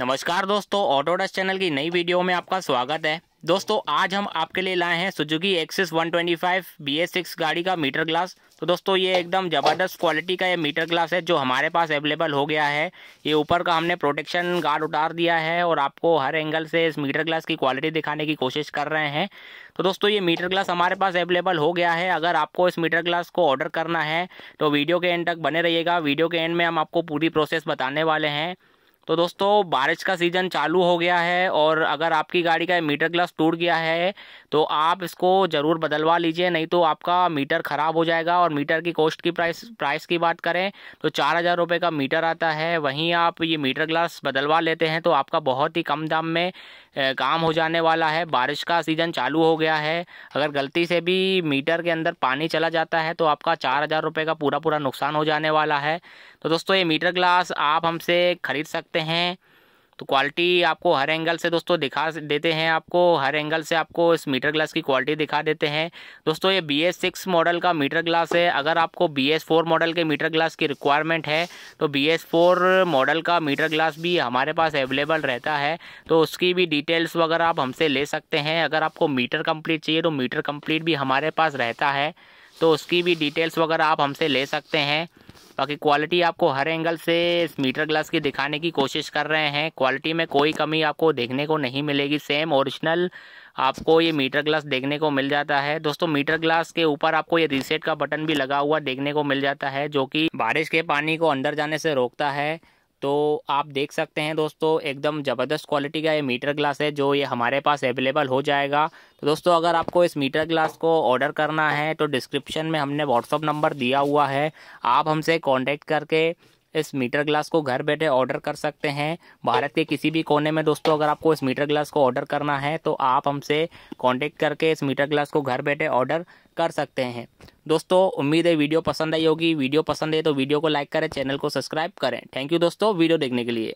नमस्कार दोस्तों ऑटोडस चैनल की नई वीडियो में आपका स्वागत है दोस्तों आज हम आपके लिए लाए हैं सुजुकी एक्सिस 125 BS6 गाड़ी का मीटर ग्लास तो दोस्तों ये एकदम ज़बरदस्त क्वालिटी का ये मीटर ग्लास है जो हमारे पास अवेलेबल हो गया है ये ऊपर का हमने प्रोटेक्शन गार्ड उतार दिया है और आपको हर एंगल से इस मीटर ग्लास की क्वालिटी दिखाने की कोशिश कर रहे हैं तो दोस्तों ये मीटर ग्लास हमारे पास अवेलेबल हो गया है अगर आपको इस मीटर ग्लास को ऑर्डर करना है तो वीडियो के एंड तक बने रहिएगा वीडियो के एंड में हम आपको पूरी प्रोसेस बताने वाले हैं तो दोस्तों बारिश का सीज़न चालू हो गया है और अगर आपकी गाड़ी का मीटर ग्लास टूट गया है तो आप इसको ज़रूर बदलवा लीजिए नहीं तो आपका मीटर ख़राब हो जाएगा और मीटर की कॉस्ट की प्राइस प्राइस की बात करें तो चार हज़ार रुपये का मीटर आता है वहीं आप ये मीटर ग्लास बदलवा लेते हैं तो आपका बहुत ही कम दाम में काम हो जाने वाला है बारिश का सीज़न चालू हो गया है अगर गलती से भी मीटर के अंदर पानी चला जाता है तो आपका चार हज़ार रुपये का पूरा पूरा नुकसान हो जाने वाला है तो दोस्तों ये मीटर ग्लास आप हमसे ख़रीद सकते सकते हैं तो क्वालिटी आपको हर एंगल से दोस्तों दिखा देते हैं आपको हर एंगल से आपको इस मीटर ग्लास की क्वालिटी दिखा देते हैं दोस्तों ये बी एस सिक्स मॉडल का मीटर ग्लास है अगर आपको बी एस फोर मॉडल के मीटर ग्लास की रिक्वायरमेंट है तो बी एस फोर मॉडल का मीटर ग्लास भी हमारे पास अवेलेबल रहता है तो उसकी भी डिटेल्स वगैरह आप हमसे ले सकते हैं अगर आपको मीटर कंप्लीट चाहिए तो मीटर कंप्लीट भी हमारे पास रहता है तो उसकी भी डिटेल्स वगैरह आप हमसे ले सकते हैं बाकी क्वालिटी आपको हर एंगल से इस मीटर ग्लास की दिखाने की कोशिश कर रहे हैं क्वालिटी में कोई कमी आपको देखने को नहीं मिलेगी सेम ओरिजिनल आपको ये मीटर ग्लास देखने को मिल जाता है दोस्तों मीटर ग्लास के ऊपर आपको ये रीसेट का बटन भी लगा हुआ देखने को मिल जाता है जो कि बारिश के पानी को अंदर जाने से रोकता है तो आप देख सकते हैं दोस्तों एकदम ज़बरदस्त क्वालिटी का ये मीटर ग्लास है जो ये हमारे पास अवेलेबल हो जाएगा तो दोस्तों अगर आपको इस मीटर ग्लास को ऑर्डर करना है तो डिस्क्रिप्शन में हमने व्हाट्सअप नंबर दिया हुआ है आप हमसे कॉन्टेक्ट करके इस मीटर ग्लास को घर बैठे ऑर्डर कर सकते हैं भारत के किसी भी कोने में दोस्तों अगर आपको इस मीटर ग्लास को ऑर्डर करना है तो आप हमसे कॉन्टेक्ट करके इस मीटर ग्लास को घर बैठे ऑर्डर कर सकते हैं दोस्तों उम्मीद है वीडियो पसंद आई होगी वीडियो पसंद है तो वीडियो को लाइक करें चैनल को सब्सक्राइब करें थैंक यू दोस्तों वीडियो देखने के लिए